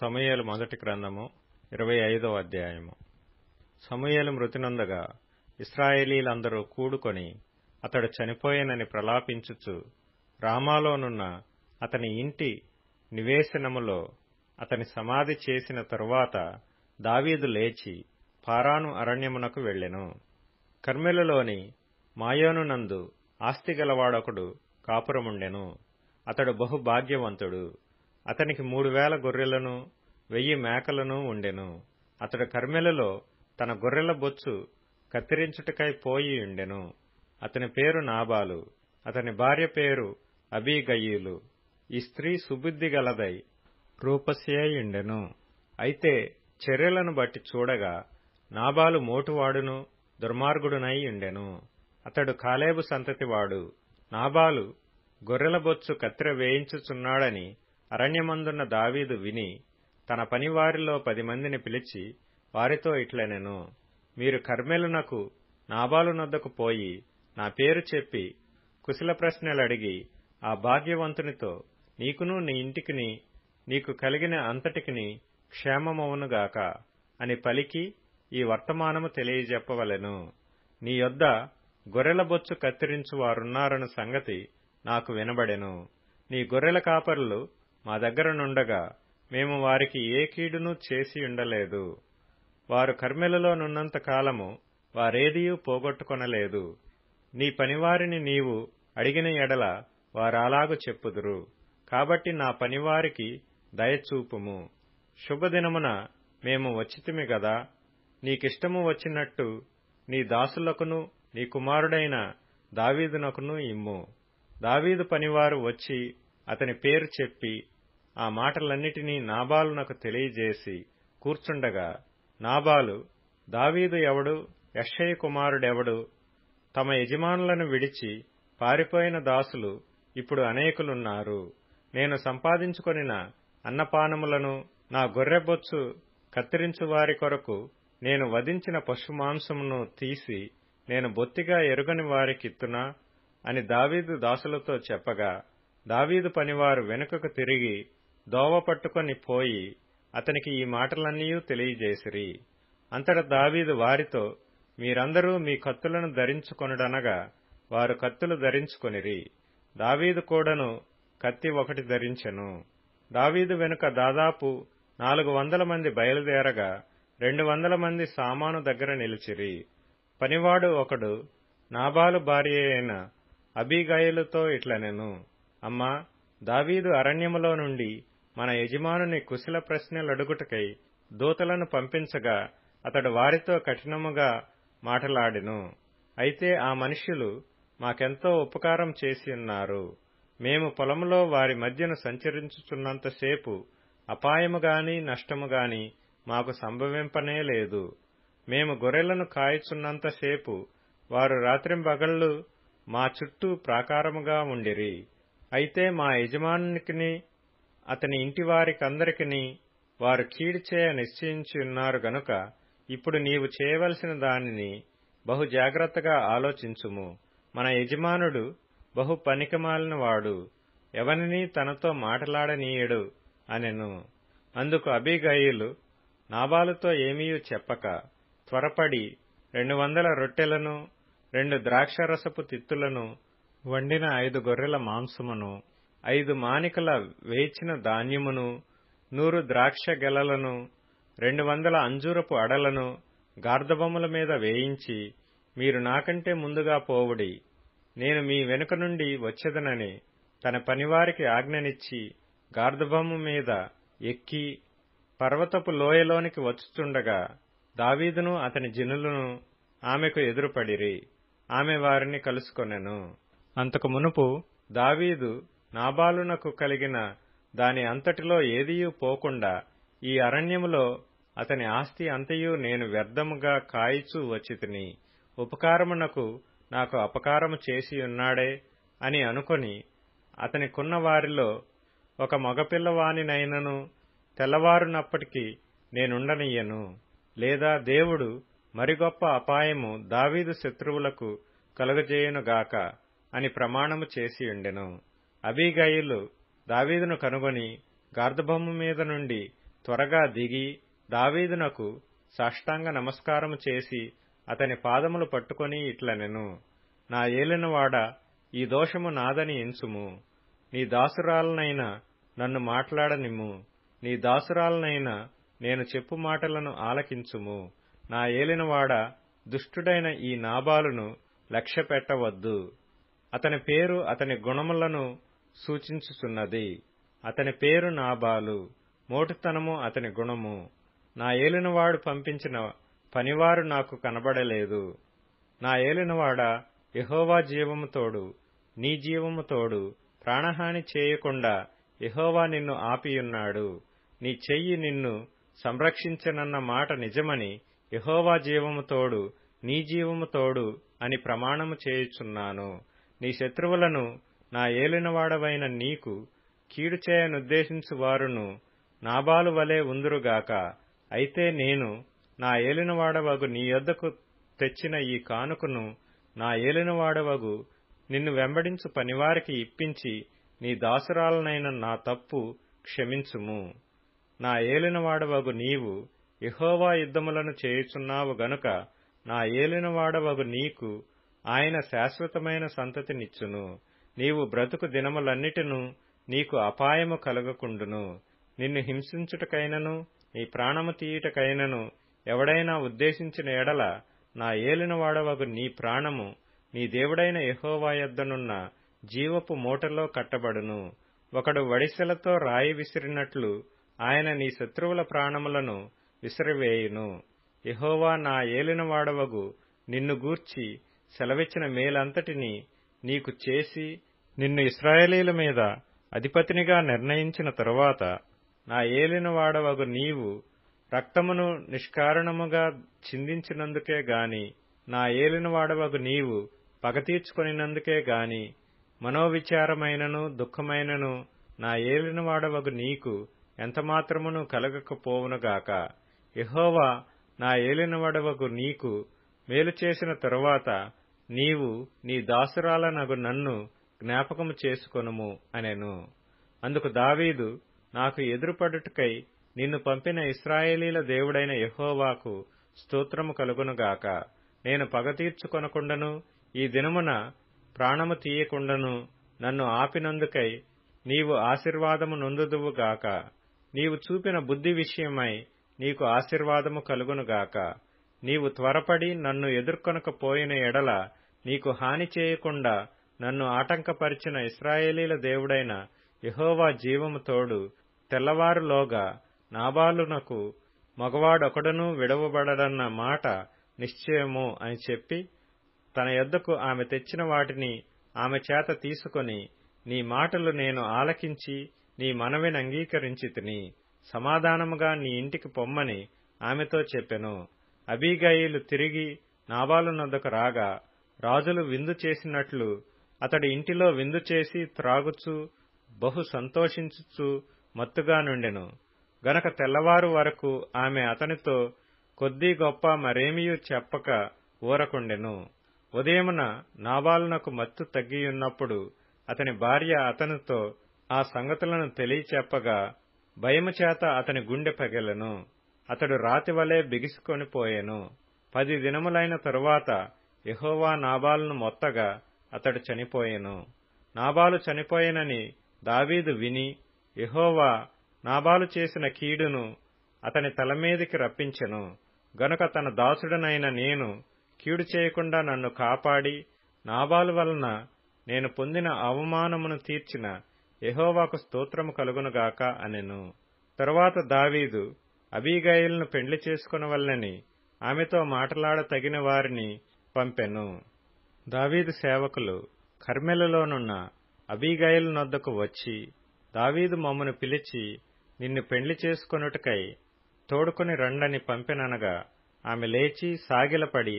సమయాలు మొదటి గ్రంథము ఇరవై ఐదవ అధ్యాయము సమయాలు మృతినందగా ఇస్రాయేలీలందరూ కూడుకొని అతడు చనిపోయానని ప్రలాపించుచు రామాలోనున్న అతని ఇంటి నివేశనములో అతని సమాధి చేసిన తరువాత దావీదు లేచి పారాను అరణ్యమునకు వెళ్ళెను కర్మెలలోని మాయోనునందు ఆస్తిగలవాడొకడు కాపురముండెను అతడు బహుభాగ్యవంతుడు అతనికి మూడు వేల గొర్రెలను వెయ్యి మేకలను ఉండెను అతడు కర్మెలలో తన గొర్రెల బొచ్చు కత్తిరించుటకై పోయి ఉండెను అతని పేరు నాబాలు అతని భార్య పేరు అబీగయీలు ఈ స్త్రీ సుబుద్ధి గలదై రూపస్యై అయితే చర్యలను బట్టి చూడగా నాబాలు మోటువాడును దుర్మార్గుడునై ఉండెను అతడు కాలేబు సంతతివాడు నాబాలు గొర్రెల బొచ్చు కత్తిర వేయించుచున్నాడని అరణ్యమందున్న దావీదు విని తన పనివారిలో పది మందిని పిలిచి వారితో ఇట్లనెను మీరు కర్మెలునకు నాబాలునొద్దకు పోయి నా పేరు చెప్పి కుశల ప్రశ్నలడిగి ఆ భాగ్యవంతునితో నీకును నీ ఇంటికిని నీకు కలిగిన అంతటికిని క్షేమమవునుగాక అని పలికి ఈ వర్తమానము తెలియజెప్పవలెను నీ యొద్ద గొర్రెల బొచ్చు వారున్నారన్న సంగతి నాకు వినబడెను నీ గొర్రెల కాపరులు మా దగ్గర నుండగా మేము వారికి ఏ కీడును చేసి ఉండలేదు వారు కర్మెలలో నున్నంత కాలము వారేదియూ పోగొట్టుకొనలేదు నీ పనివారిని నీవు అడిగిన ఎడల వారాలాగు చెప్పుదురు కాబట్టి నా పనివారికి దయచూపుము శుభదినమున మేము వచ్చితిమి గదా నీకిష్టము వచ్చినట్టు నీ దాసులకును నీ కుమారుడైన దావీదునకును ఇమ్ము దావీదు పనివారు వచ్చి అతని పేరు చెప్పి ఆ మాటలన్నిటినీ నాబాలు నాకు తెలియజేసి కూర్చుండగా నాబాలు దావీదు ఎవడు యక్షయ కుమారుడెవడు తమ యజమానులను విడిచి పారిపోయిన దాసులు ఇప్పుడు అనేకులున్నారు నేను సంపాదించుకొనిన అన్నపానములను నా గొర్రెబొచ్చు కత్తిరించు వారి కొరకు నేను వధించిన పశుమాంసమును తీసి నేను బొత్తిగా ఎరుగని వారికిత్తునా అని దావీదు దాసులతో చెప్పగా దావీదు పనివారు వెనుకకు తిరిగి దోవ పట్టుకొని పోయి అతనికి ఈ మాటలన్నీ తెలియజేసిరి అంతట దావీదు వారితో మీరందరూ మీ కత్తులను ధరించుకొనుడనగా వారు కత్తులు ధరించుకొనిరి దావీదు కూడాను కత్తి ఒకటి ధరించెను దావీదు వెనుక దాదాపు నాలుగు వందల మంది బయలుదేరగా రెండు వందల మంది సామాను దగ్గర నిలిచిరి పనివాడు ఒకడు నాబాలు భార్య అయిన అబీగాయలుతో ఇట్లనెను అమ్మా దావీదు అరణ్యములో నుండి మన యజమానుని కుశల ప్రశ్నలడుగుటకై దూతలను పంపించగా అతడు వారితో కఠినముగా మాటలాడెను అయితే ఆ మనుష్యులు మాకెంతో ఉపకారం చేసి ఉన్నారు మేము పొలంలో వారి మధ్యను సంచరించుచున్నంతసేపు అపాయము నష్టముగాని నష్టము మాకు సంభవింపనే లేదు మేము గొర్రెలను కాయచున్నంతసేపు వారు రాత్రింబగళ్ళు మా చుట్టూ ప్రాకారముగా ఉండిరి అయితే మా యజమానునికి అతని ఇంటి ఇంటివారికందరికిని వారు కీడు చేయ నిశ్చయించియున్నారు గనుక ఇప్పుడు నీవు చేయవలసిన దానిని బహు జాగ్రత్తగా ఆలోచించుము మన యజమానుడు బహు వాడు ఎవనినీ తనతో మాటలాడనీయడు అనెను అందుకు అభిగయులు నాబాలుతో ఏమీయూ చెప్పక త్వరపడి రెండు వందల రొట్టెలను రెండు ద్రాక్షరసపు తిత్తులను వండిన ఐదు గొర్రెల మాంసమును ఐదు మానికల వేచిన ధాన్యమును నూరు ద్రాక్ష గెలలను రెండు వందల అంజూరపు అడలను గార్ధబొమ్మల మీద వేయించి మీరు నాకంటే ముందుగా పోవుడి నేను మీ వెనుక నుండి వచ్చేదనని తన పనివారికి ఆజ్ఞనిచ్చి గార్ధబొమ్మ మీద ఎక్కి పర్వతపు లోయలోనికి వచ్చుచుండగా దావీదును అతని జనులను ఆమెకు ఎదురుపడిరి ఆమె వారిని కలుసుకొనెను అంతకు మునుపు దావీదు నాబాలునకు కలిగిన దాని అంతటిలో ఏదియూ పోకుండా ఈ అరణ్యములో అతని ఆస్తి అంతయు నేను వ్యర్థముగా కాయిచూ వచ్చితిని ఉపకారమునకు నాకు అపకారము చేసియున్నాడే అని అనుకొని అతనికున్న వారిలో ఒక మగపిల్లవానినైనను తెల్లవారునప్పటికీ నేనుండనియ్యను లేదా దేవుడు మరి గొప్ప అపాయము దావీదు శత్రువులకు కలుగజేయునుగాక అని ప్రమాణము చేసియుండెను అబీగయిలు దావీదును కనుగొని గార్ధభొమ్మ మీద నుండి త్వరగా దిగి దావీదునకు సాష్టాంగ నమస్కారము చేసి అతని పాదములు పట్టుకొని ఇట్లనెను నా ఏలినవాడ ఈ దోషము నాదని ఎంచుము నీ దాసురాలనైనా నన్ను మాట్లాడనిమ్ము నీ దాసురాలనైనా నేను చెప్పు మాటలను ఆలకించుము నా ఏలినవాడ దుష్టుడైన ఈ నాబాలును లక్ష్య అతని పేరు అతని గుణములను సూచించుచున్నది అతని పేరు నాబాలు మోటుతనము అతని గుణము నా ఏలినవాడు పంపించిన పనివారు నాకు కనబడలేదు నా ఏలినవాడ యహోవా జీవముతోడు నీ జీవముతోడు ప్రాణహాని చేయకుండా యహోవా నిన్ను ఆపియున్నాడు నీ చెయ్యి నిన్ను సంరక్షించనన్న మాట నిజమని యహోవా జీవముతోడు నీ జీవముతోడు అని ప్రమాణము చేయుచున్నాను నీ శత్రువులను నా ఏలినవాడవైన నీకు కీడు చేయనుద్దేశించు వారును నాబాలు వలె ఉందురుగాక అయితే నేను నా ఏలినవాడవగు నీ యొద్దకు తెచ్చిన ఈ కానుకను నా ఏలినవాడవగు నిన్ను వెంబడించు పనివారికి ఇప్పించి నీ దాసురాలనైన నా తప్పు క్షమించుము నా ఏలినవాడవగు నీవు ఇహోవా యుద్ధములను చేయుచున్నావు గనుక నా ఏలినవాడవగు నీకు ఆయన శాశ్వతమైన సంతతినిచ్చును నీవు బ్రతుకు దినములన్నిటిను నీకు అపాయము కలగకుండును నిన్ను హింసించుటకైనను నీ ప్రాణము తీయుటకైనను ఎవడైనా ఉద్దేశించిన ఎడల నా ఏలినవాడవగు నీ ప్రాణము నీ దేవుడైన యహోవా యద్దనున్న జీవపు మూటలో కట్టబడును ఒకడు వడిసెలతో రాయి విసిరినట్లు ఆయన నీ శత్రువుల ప్రాణములను విసిరివేయును యహోవా నా ఏలినవాడవగు నిన్ను గూర్చి సెలవిచ్చిన మేలంతటినీ నీకు చేసి నిన్ను ఇస్రాయేలీల మీద అధిపతినిగా నిర్ణయించిన తరువాత నా ఏలిన వాడవగు నీవు రక్తమును నిష్కారణముగా చిందించినందుకే గాని నా ఏలిన వాడవగు నీవు పగ తీర్చుకొనినందుకే గాని మనోవిచారమైనను దుఃఖమైనను నా ఏలిన వాడవగు నీకు ఎంతమాత్రమును కలగకపోవునుగాక ఎహోవా నా వాడవగు నీకు మేలు చేసిన తరువాత నీవు నీ దాసురాలనగు నన్ను జ్ఞాపకము చేసుకొనుము అనెను అందుకు దావీదు నాకు ఎదురుపడుటకై నిన్ను పంపిన ఇస్రాయేలీల దేవుడైన యహోవాకు స్తోత్రము కలుగునుగాక నేను పగ తీర్చుకొనకుండను ఈ దినమున ప్రాణము తీయకుండను నన్ను ఆపినందుకై నీవు ఆశీర్వాదము నొందుదువుగాక నీవు చూపిన బుద్ధి విషయమై నీకు ఆశీర్వాదము కలుగునుగాక నీవు త్వరపడి నన్ను ఎదుర్కొనకపోయిన ఎడల నీకు హాని చేయకుండా నన్ను ఆటంకపరిచిన ఇస్రాయేలీల దేవుడైన యహోవా జీవము తోడు తెల్లవారులోగా నాబాలునకు మగవాడొకడనూ విడవబడడన్న మాట నిశ్చయము అని చెప్పి తన యొద్దకు ఆమె తెచ్చిన వాటిని ఆమె చేత తీసుకొని నీ మాటలు నేను ఆలకించి నీ మనవిని అంగీకరించి తిని సమాధానముగా నీ ఇంటికి పొమ్మని ఆమెతో చెప్పెను అబీగాయిలు తిరిగి నాబాలునొద్దకు రాగా రాజులు విందు చేసినట్లు అతడు ఇంటిలో విందు చేసి త్రాగుచు బహు సంతోషించుచు మత్తుగా నుండెను గనక తెల్లవారు వరకు ఆమె అతనితో కొద్ది గొప్ప మరేమియూ చెప్పక ఊరకుండెను ఉదయమున నాబాలునకు మత్తు తగ్గియున్నప్పుడు అతని భార్య అతనితో ఆ సంగతులను తెలియచెప్పగా భయము చేత అతని గుండె పగలను అతడు రాతివలే బిగుసుకొని పోయెను పది దినములైన తరువాత ఎహోవా నాబాలను మొత్తగా అతడు చనిపోయేను నాబాలు చనిపోయేనని దావీదు విని యహోవా నాబాలు చేసిన కీడును అతని తల రప్పించెను గనుక తన దాసుడనైన నేను కీడు చేయకుండా నన్ను కాపాడి నాబాలు వలన నేను పొందిన అవమానమును తీర్చిన యహోవాకు స్తోత్రము కలుగునుగాక అనెను తరువాత దావీదు అబీగైల్ను పెండ్లి చేసుకునవల్లని ఆమెతో మాటలాడ తగిన వారిని పంపెను దావీదు సేవకులు కర్మెలలోనున్న అబీగైల్ నొద్దకు వచ్చి దావీదు మమ్మను పిలిచి నిన్ను పెండ్లి చేసుకొనుటకై తోడుకొని రండని పంపిననగా ఆమె లేచి సాగిలపడి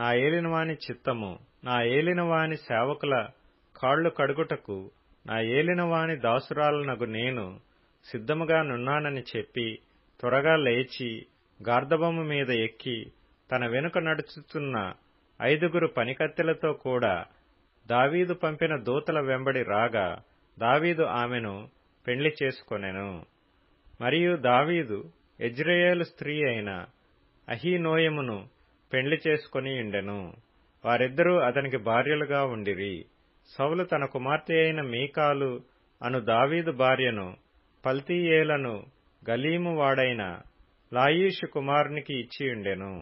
నా ఏలినవాని చిత్తము నా ఏలినవాని సేవకుల కాళ్లు కడుగుటకు నా ఏలినవాని దాసురాలనగు నేను సిద్ధముగా నున్నానని చెప్పి త్వరగా లేచి గార్ధబము మీద ఎక్కి తన వెనుక నడుచుతున్న ఐదుగురు పనికత్తెలతో కూడా దావీదు పంపిన దూతల వెంబడి రాగా దావీదు ఆమెను పెండ్లి చేసుకొనెను మరియు దావీదు ఎజ్రేయల్ స్త్రీ అయిన అహీనోయమును పెండ్లి చేసుకుని ఉండెను వారిద్దరూ అతనికి భార్యలుగా ఉండిరి సౌలు తన కుమార్తె అయిన మీకాలు అను దావీదు భార్యను పల్తీయేలను గలీము వాడైన లాయీషు కుమారునికి ఇచ్చియుండెను